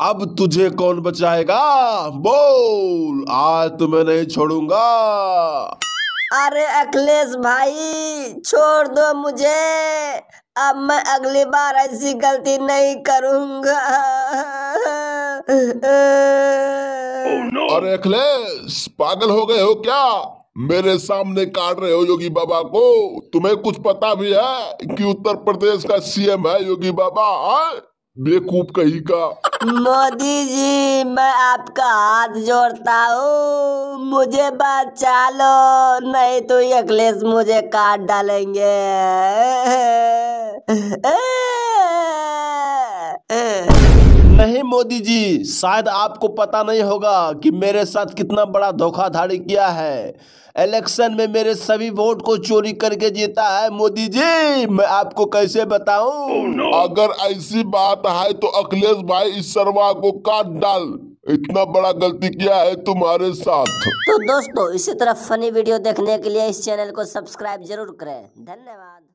अब तुझे कौन बचाएगा बोल आज तुम्हें तो नहीं छोड़ूंगा अरे अखिलेश भाई छोड़ दो मुझे अब मैं अगली बार ऐसी गलती नहीं करूंगा oh, no. अरे अखिलेश पागल हो गए हो क्या मेरे सामने काट रहे हो योगी बाबा को तुम्हें कुछ पता भी है कि उत्तर प्रदेश का सीएम है योगी बाबा बेकूफ कहीं का मोदी जी मैं आपका हाथ जोड़ता हूँ मुझे बचा लो नहीं तो अखिलेश मुझे काट डालेंगे नहीं मोदी जी शायद आपको पता नहीं होगा कि मेरे साथ कितना बड़ा धोखाधड़ी किया है इलेक्शन में मेरे सभी वोट को चोरी करके जीता है मोदी जी मैं आपको कैसे बताऊं oh, no. अगर ऐसी बात है तो अखिलेश भाई इस सरवा को काट डाल इतना बड़ा गलती किया है तुम्हारे साथ तो दोस्तों इसी तरह फनी वीडियो देखने के लिए इस चैनल को सब्सक्राइब जरूर करें धन्यवाद